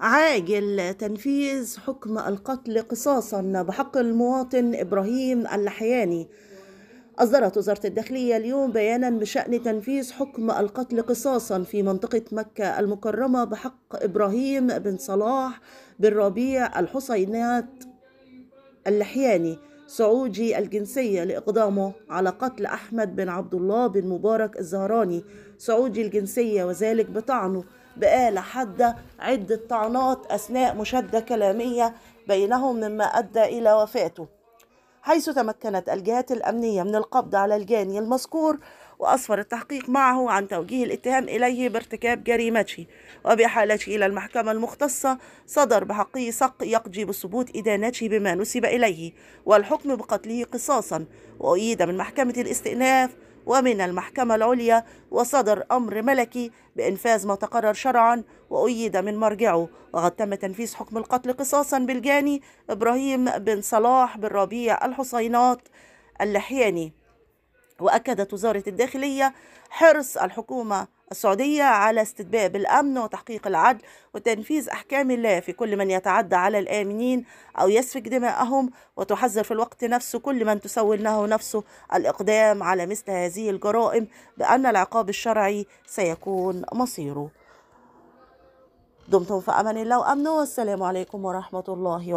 عاجل تنفيذ حكم القتل قصاصا بحق المواطن إبراهيم اللحياني أصدرت وزارة الداخلية اليوم بيانا بشأن تنفيذ حكم القتل قصاصا في منطقة مكة المكرمة بحق إبراهيم بن صلاح بن ربيع الحصينات اللحياني سعودي الجنسية لإقدامه على قتل أحمد بن عبد الله بن مبارك الزهراني سعودي الجنسية وذلك بطعنه بآلة حادة عدة طعنات أثناء مشادة كلامية بينهم مما أدى إلى وفاته حيث تمكنت الجهات الأمنية من القبض على الجاني المذكور وأسفر التحقيق معه عن توجيه الاتهام إليه بارتكاب جريمته وبإحالته إلى المحكمة المختصة صدر بحقه سق يقضي بثبوت إدانته بما نسب إليه والحكم بقتله قصاصا وأيد من محكمة الاستئناف ومن المحكمة العليا وصدر أمر ملكي بإنفاذ ما تقرر شرعا وأيد من مرجعه وقد تم تنفيذ حكم القتل قصاصا بالجاني إبراهيم بن صلاح بن ربيع الحصينات اللحياني وأكدت وزارة الداخلية حرص الحكومة السعودية على استتباب الأمن وتحقيق العدل وتنفيذ أحكام الله في كل من يتعدى على الآمنين أو يسفك دماءهم وتحذر في الوقت نفسه كل من تسول له نفسه الإقدام على مثل هذه الجرائم بأن العقاب الشرعي سيكون مصيره دمتم في أمان الله وأمنه والسلام عليكم ورحمة الله وبركاته